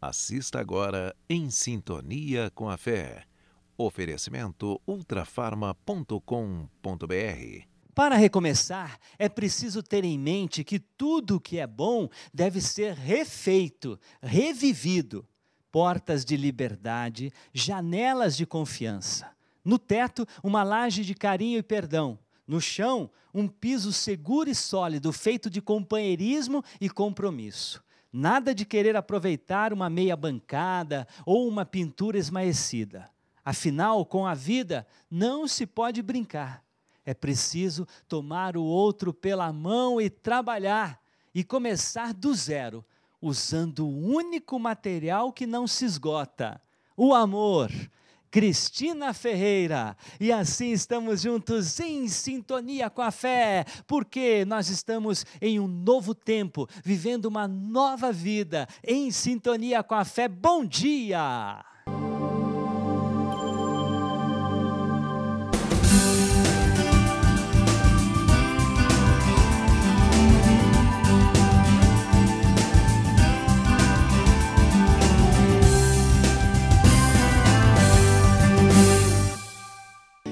Assista agora em Sintonia com a Fé. Oferecimento ultrafarma.com.br. Para recomeçar, é preciso ter em mente que tudo o que é bom deve ser refeito, revivido. Portas de liberdade, janelas de confiança. No teto, uma laje de carinho e perdão. No chão, um piso seguro e sólido, feito de companheirismo e compromisso Nada de querer aproveitar uma meia bancada ou uma pintura esmaecida. Afinal, com a vida não se pode brincar. É preciso tomar o outro pela mão e trabalhar e começar do zero, usando o único material que não se esgota: o amor. Cristina Ferreira. E assim estamos juntos em sintonia com a fé, porque nós estamos em um novo tempo, vivendo uma nova vida em sintonia com a fé. Bom dia!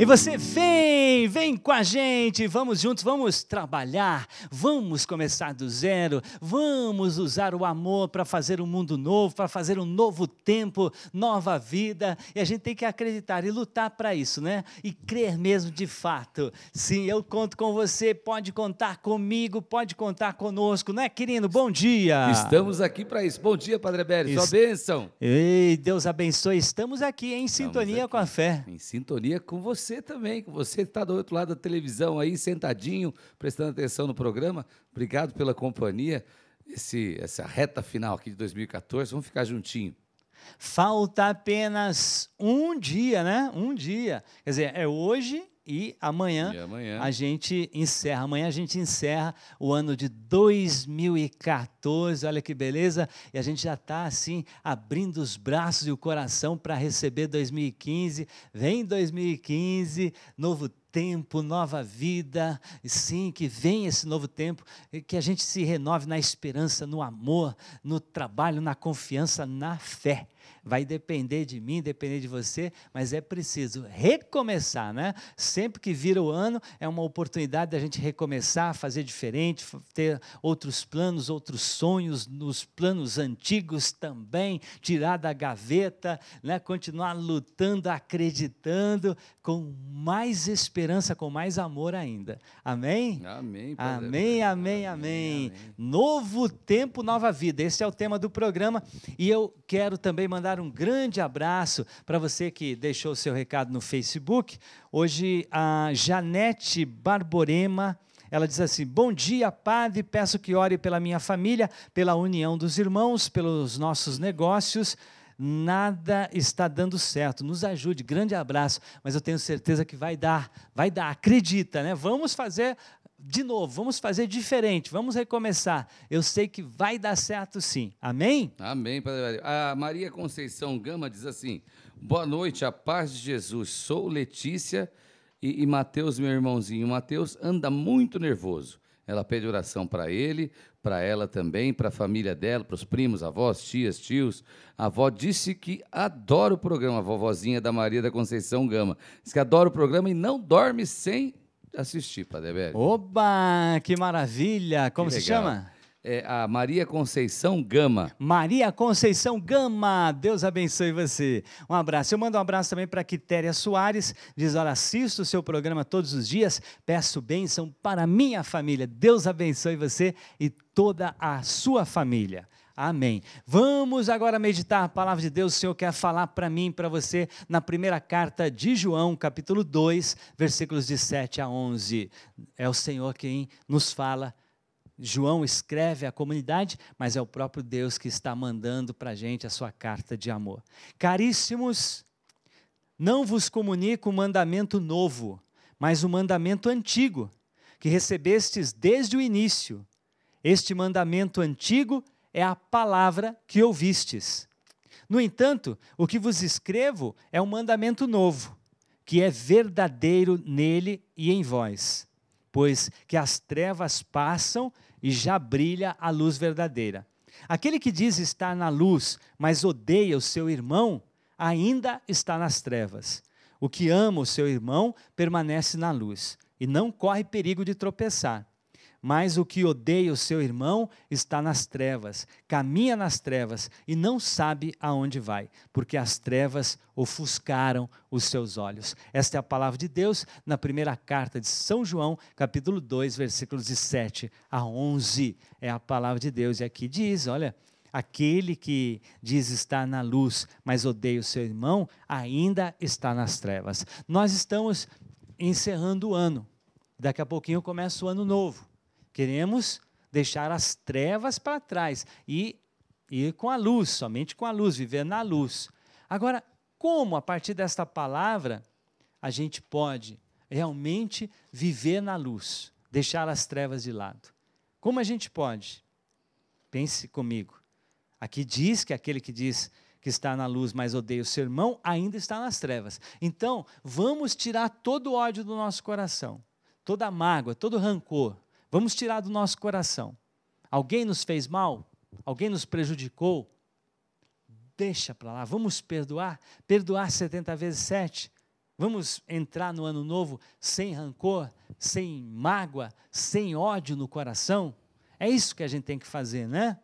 E você fez? Vem, com a gente, vamos juntos, vamos trabalhar, vamos começar do zero, vamos usar o amor para fazer um mundo novo, para fazer um novo tempo, nova vida, e a gente tem que acreditar e lutar para isso, né? E crer mesmo de fato. Sim, eu conto com você, pode contar comigo, pode contar conosco, né, querido? Bom dia. Estamos aqui para isso. Bom dia, Padre Bérez, sua bênção. Ei, Deus abençoe. Estamos aqui em Estamos sintonia aqui. com a fé. Em sintonia com você também, com você que está do outro lado da televisão aí, sentadinho, prestando atenção no programa. Obrigado pela companhia. Esse, essa reta final aqui de 2014, vamos ficar juntinho. Falta apenas um dia, né? Um dia. Quer dizer, é hoje e amanhã, e amanhã, a gente encerra. Amanhã a gente encerra o ano de 2014. Olha que beleza! E a gente já está assim abrindo os braços e o coração para receber 2015. Vem 2015, novo tempo, nova vida, sim, que venha esse novo tempo, que a gente se renove na esperança, no amor, no trabalho, na confiança, na fé. Vai depender de mim, depender de você, mas é preciso recomeçar, né? Sempre que vira o ano é uma oportunidade da gente recomeçar, fazer diferente, ter outros planos, outros sonhos, nos planos antigos também, tirar da gaveta, né? Continuar lutando, acreditando, com mais esperança, com mais amor ainda. Amém? Amém. Amém, amém, amém, amém. Novo tempo, nova vida. Esse é o tema do programa e eu quero também mandar um grande abraço para você que deixou o seu recado no Facebook. Hoje, a Janete Barborema. Ela diz assim: Bom dia, Padre. Peço que ore pela minha família, pela união dos irmãos, pelos nossos negócios. Nada está dando certo. Nos ajude. Grande abraço. Mas eu tenho certeza que vai dar, vai dar. Acredita, né? Vamos fazer de novo, vamos fazer diferente, vamos recomeçar. Eu sei que vai dar certo sim. Amém? Amém, Padre Valério. A Maria Conceição Gama diz assim: Boa noite, a paz de Jesus. Sou Letícia e, e Mateus, meu irmãozinho. Mateus anda muito nervoso. Ela pede oração para ele, para ela também, para a família dela, para os primos, avós, tias, tios. A avó disse que adora o programa, a vovozinha da Maria da Conceição Gama. Diz que adora o programa e não dorme sem assisti, Padre Velho. Oba, que maravilha! Como que se chama? É a Maria Conceição Gama. Maria Conceição Gama, Deus abençoe você. Um abraço. Eu mando um abraço também para Quitéria Soares, diz: Olha, assisto o seu programa todos os dias, peço bênção para minha família. Deus abençoe você e toda a sua família. Amém. Vamos agora meditar a palavra de Deus. O Senhor quer falar para mim, para você, na primeira carta de João, capítulo 2, versículos de 7 a 11. É o Senhor quem nos fala. João escreve à comunidade, mas é o próprio Deus que está mandando para a gente a sua carta de amor. Caríssimos, não vos comunico um mandamento novo, mas um mandamento antigo, que recebestes desde o início. Este mandamento antigo é é a palavra que ouvistes. No entanto, o que vos escrevo é um mandamento novo, que é verdadeiro nele e em vós, pois que as trevas passam e já brilha a luz verdadeira. Aquele que diz estar na luz, mas odeia o seu irmão, ainda está nas trevas. O que ama o seu irmão permanece na luz e não corre perigo de tropeçar. Mas o que odeia o seu irmão está nas trevas, caminha nas trevas e não sabe aonde vai, porque as trevas ofuscaram os seus olhos. Esta é a palavra de Deus na primeira carta de São João, capítulo 2, versículos de 7 a 11. É a palavra de Deus e aqui diz, olha, aquele que diz estar na luz, mas odeia o seu irmão, ainda está nas trevas. Nós estamos encerrando o ano. Daqui a pouquinho começa o ano novo. Queremos deixar as trevas para trás e ir com a luz, somente com a luz, viver na luz. Agora, como a partir desta palavra a gente pode realmente viver na luz, deixar as trevas de lado? Como a gente pode? Pense comigo. Aqui diz que aquele que diz que está na luz, mas odeia o seu irmão, ainda está nas trevas. Então, vamos tirar todo o ódio do nosso coração, toda a mágoa, todo o rancor, Vamos tirar do nosso coração. Alguém nos fez mal? Alguém nos prejudicou? Deixa para lá. Vamos perdoar? Perdoar 70 vezes 7. Vamos entrar no ano novo sem rancor, sem mágoa, sem ódio no coração? É isso que a gente tem que fazer, né?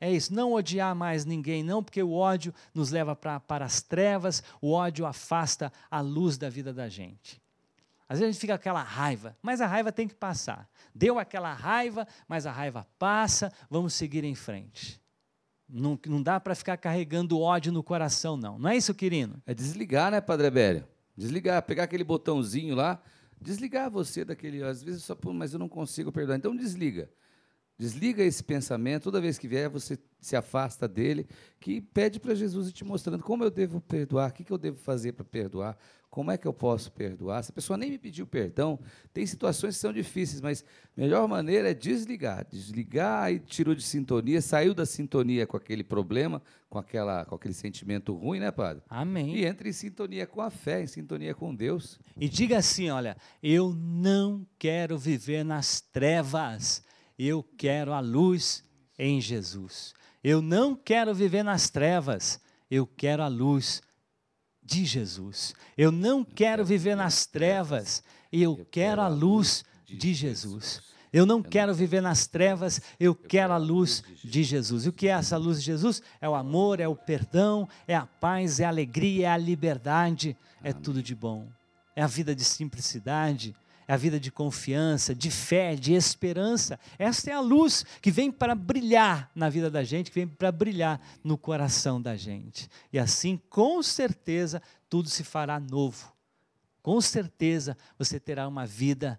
É isso, não odiar mais ninguém, não, porque o ódio nos leva pra, para as trevas, o ódio afasta a luz da vida da gente. Às vezes a gente fica com aquela raiva, mas a raiva tem que passar. Deu aquela raiva, mas a raiva passa, vamos seguir em frente. Não, não dá para ficar carregando ódio no coração, não. Não é isso, querido? É desligar, né, Padre Bério? Desligar, pegar aquele botãozinho lá, desligar você daquele. Às vezes só, mas eu não consigo perdoar. Então desliga. Desliga esse pensamento. Toda vez que vier, você se afasta dele, que pede para Jesus ir te mostrando como eu devo perdoar, o que, que eu devo fazer para perdoar, como é que eu posso perdoar. Se a pessoa nem me pediu perdão, tem situações que são difíceis, mas a melhor maneira é desligar. Desligar e tirou de sintonia, saiu da sintonia com aquele problema, com, aquela, com aquele sentimento ruim, né, padre? Amém. E entra em sintonia com a fé, em sintonia com Deus. E diga assim: olha, eu não quero viver nas trevas, eu quero a luz em Jesus. Eu não quero viver nas trevas, eu quero a luz de Jesus. Eu não quero viver nas trevas, eu quero a luz de Jesus. Eu não quero viver nas trevas, eu quero a luz de Jesus. E o que é essa luz de Jesus? É o amor, é o perdão, é a paz, é a alegria, é a liberdade, é tudo de bom. É a vida de simplicidade, é a vida de confiança, de fé, de esperança. Esta é a luz que vem para brilhar na vida da gente, que vem para brilhar no coração da gente. E assim, com certeza, tudo se fará novo. Com certeza você terá uma vida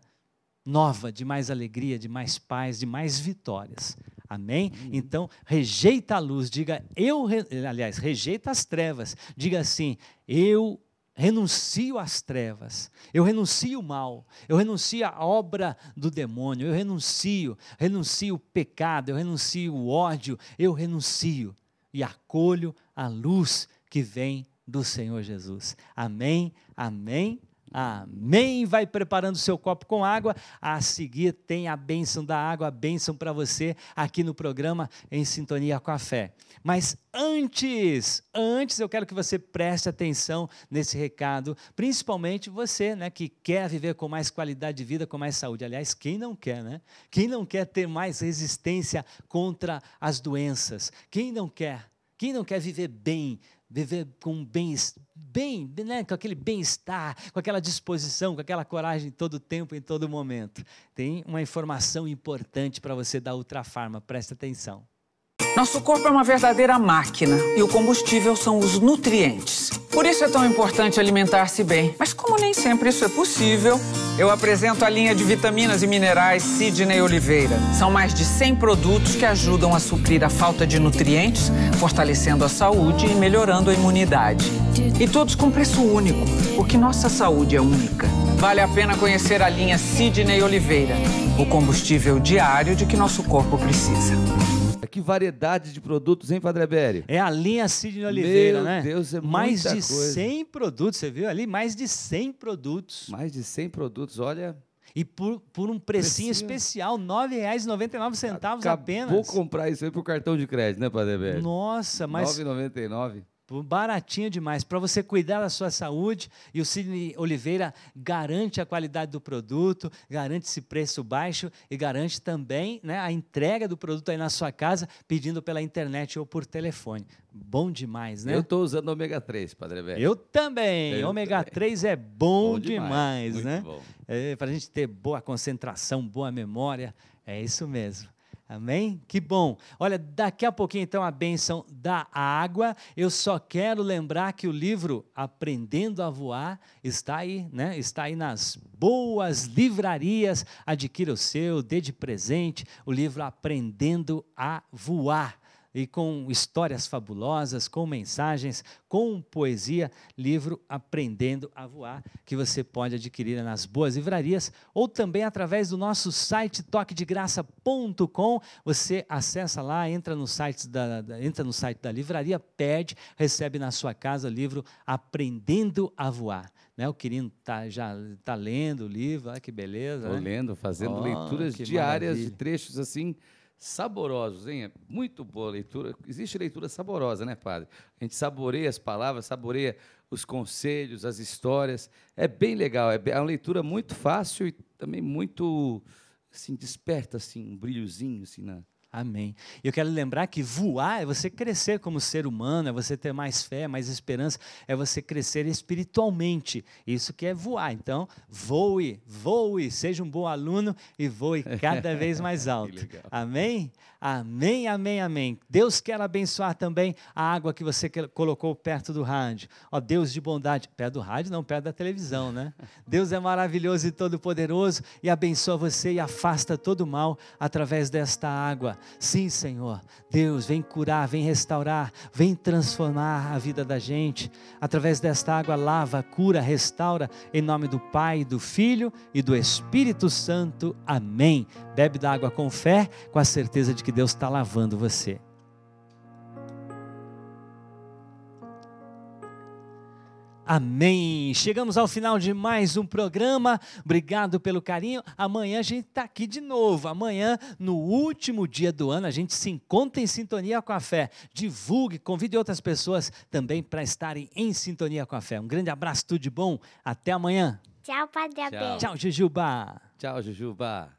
nova, de mais alegria, de mais paz, de mais vitórias. Amém? Então, rejeita a luz, diga eu, aliás, rejeita as trevas, diga assim: eu renuncio às trevas, eu renuncio ao mal, eu renuncio à obra do demônio, eu renuncio, renuncio o pecado, eu renuncio o ódio, eu renuncio e acolho a luz que vem do Senhor Jesus. Amém, amém, Amém. Vai preparando seu copo com água. A seguir tem a bênção da água, a bênção para você aqui no programa Em Sintonia com a Fé. Mas antes, antes eu quero que você preste atenção nesse recado, principalmente você, né, que quer viver com mais qualidade de vida, com mais saúde. Aliás, quem não quer, né? Quem não quer ter mais resistência contra as doenças? Quem não quer? Quem não quer viver bem, viver com bem, bem né, com aquele bem-estar, com aquela disposição, com aquela coragem todo tempo, em todo momento. Tem uma informação importante para você da Ultrafarma, presta atenção. Nosso corpo é uma verdadeira máquina e o combustível são os nutrientes. Por isso é tão importante alimentar-se bem. Mas como nem sempre isso é possível, eu apresento a linha de vitaminas e minerais Sidney Oliveira. São mais de 100 produtos que ajudam a suprir a falta de nutrientes, fortalecendo a saúde e melhorando a imunidade. E todos com preço único, porque nossa saúde é única. Vale a pena conhecer a linha Sidney Oliveira, o combustível diário de que nosso corpo precisa. Que variedade de produtos, hein, Padre Beri? É a linha Sidney Oliveira, Meu né? Meu Deus, é Mais de coisa. 100 produtos, você viu ali? Mais de 100 produtos. Mais de 100 produtos, olha... E por, por um precinho, precinho. especial, R$ 9,99 apenas. Vou comprar isso aí pro cartão de crédito, né, Padre Beri? Nossa, mas... R$ 9,99 baratinho demais para você cuidar da sua saúde e o Sidney Oliveira garante a qualidade do produto, garante esse preço baixo e garante também né, a entrega do produto aí na sua casa, pedindo pela internet ou por telefone. Bom demais, né? Eu estou usando ômega 3, Padre Velho. Eu também. Eu ômega também. 3 é bom, bom demais, demais né? É, para a gente ter boa concentração, boa memória, é isso mesmo. Amém? Que bom. Olha, daqui a pouquinho então a bênção da água. Eu só quero lembrar que o livro Aprendendo a Voar está aí, né? Está aí nas boas livrarias. Adquira o seu, dê de presente o livro Aprendendo a Voar e com histórias fabulosas, com mensagens, com poesia, livro Aprendendo a Voar, que você pode adquirir nas boas livrarias ou também através do nosso site toquedegraça.com. Você acessa lá, entra no site da, da, entra no site da livraria, pede, recebe na sua casa o livro Aprendendo a Voar. Né? O querido tá, já está lendo o livro, olha que beleza. Estou né? lendo, fazendo oh, leituras diárias maravilha. de trechos assim saborosos, hein? É muito boa leitura. Existe leitura saborosa, né, padre? A gente saboreia as palavras, saboreia os conselhos, as histórias. É bem legal, é, é uma leitura muito fácil e também muito assim, desperta assim um brilhozinho assim na Amém. Eu quero lembrar que voar é você crescer como ser humano, é você ter mais fé, mais esperança, é você crescer espiritualmente. Isso que é voar. Então, voe, voe, seja um bom aluno e voe cada vez mais alto. Amém? Amém, amém, amém. Deus quer abençoar também a água que você colocou perto do rádio. Ó Deus de bondade, perto do rádio não, perto da televisão, né? Deus é maravilhoso e todo poderoso e abençoa você e afasta todo o mal através desta água. Sim, Senhor. Deus, vem curar, vem restaurar, vem transformar a vida da gente. Através desta água, lava, cura, restaura. Em nome do Pai, do Filho e do Espírito Santo. Amém. Bebe da água com fé, com a certeza de que Deus está lavando você. Amém. Chegamos ao final de mais um programa. Obrigado pelo carinho. Amanhã a gente está aqui de novo. Amanhã, no último dia do ano, a gente se encontra em sintonia com a fé. Divulgue, convide outras pessoas também para estarem em sintonia com a fé. Um grande abraço, tudo de bom. Até amanhã. Tchau, Padre Abel. Tchau, Jujuba. Tchau, Jujuba.